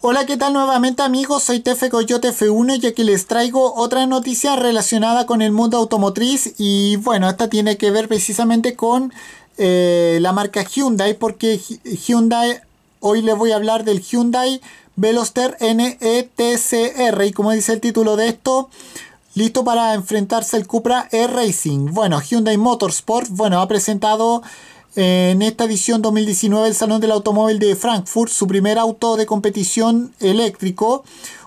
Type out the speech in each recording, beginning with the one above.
Hola, ¿qué tal nuevamente amigos? Soy Tefe Coyote F1 y aquí les traigo otra noticia relacionada con el mundo automotriz y bueno, esta tiene que ver precisamente con eh, la marca Hyundai porque Hyundai, hoy les voy a hablar del Hyundai Veloster NETCR y como dice el título de esto, listo para enfrentarse al Cupra E-Racing. Bueno, Hyundai Motorsport, bueno, ha presentado en esta edición 2019 el Salón del Automóvil de Frankfurt, su primer auto de competición eléctrico,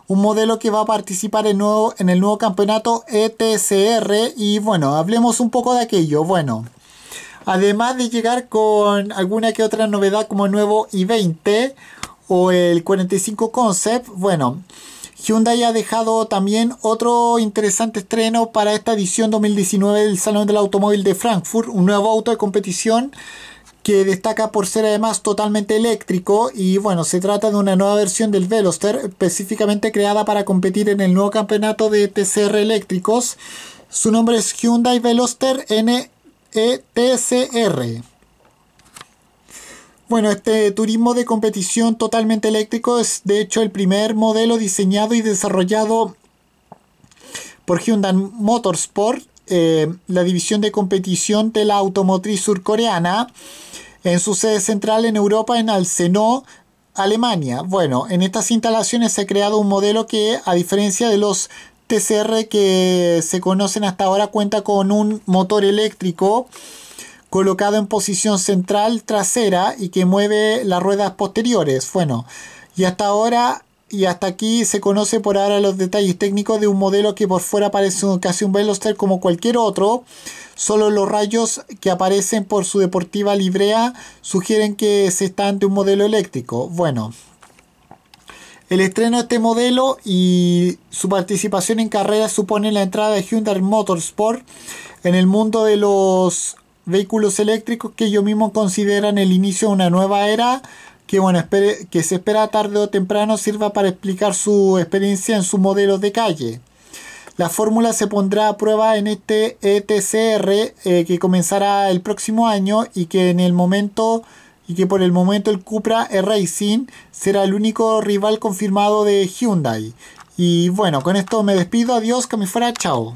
un modelo que va a participar en, nuevo, en el nuevo campeonato ETCR y bueno, hablemos un poco de aquello. Bueno, además de llegar con alguna que otra novedad como el nuevo i20 o el 45 Concept, bueno, Hyundai ha dejado también otro interesante estreno para esta edición 2019 del Salón del Automóvil de Frankfurt, un nuevo auto de competición que destaca por ser además totalmente eléctrico y bueno, se trata de una nueva versión del Veloster específicamente creada para competir en el nuevo campeonato de TCR eléctricos. Su nombre es Hyundai Veloster NETCR. Bueno, este turismo de competición totalmente eléctrico es de hecho el primer modelo diseñado y desarrollado por Hyundai Motorsport, eh, la división de competición de la automotriz surcoreana, en su sede central en Europa, en Alcenó, Alemania. Bueno, en estas instalaciones se ha creado un modelo que, a diferencia de los TCR que se conocen hasta ahora, cuenta con un motor eléctrico colocado en posición central trasera y que mueve las ruedas posteriores. Bueno, y hasta ahora y hasta aquí se conoce por ahora los detalles técnicos de un modelo que por fuera parece casi un Veloster como cualquier otro. Solo los rayos que aparecen por su deportiva librea sugieren que se están de un modelo eléctrico. Bueno, el estreno de este modelo y su participación en carreras supone la entrada de Hyundai Motorsport en el mundo de los vehículos eléctricos que ellos mismos consideran el inicio de una nueva era que, bueno, que se espera tarde o temprano sirva para explicar su experiencia en sus modelos de calle. La fórmula se pondrá a prueba en este ETCR eh, que comenzará el próximo año y que en el momento y que por el momento el Cupra racing será el único rival confirmado de Hyundai. Y bueno, con esto me despido, adiós, que me fuera, chao.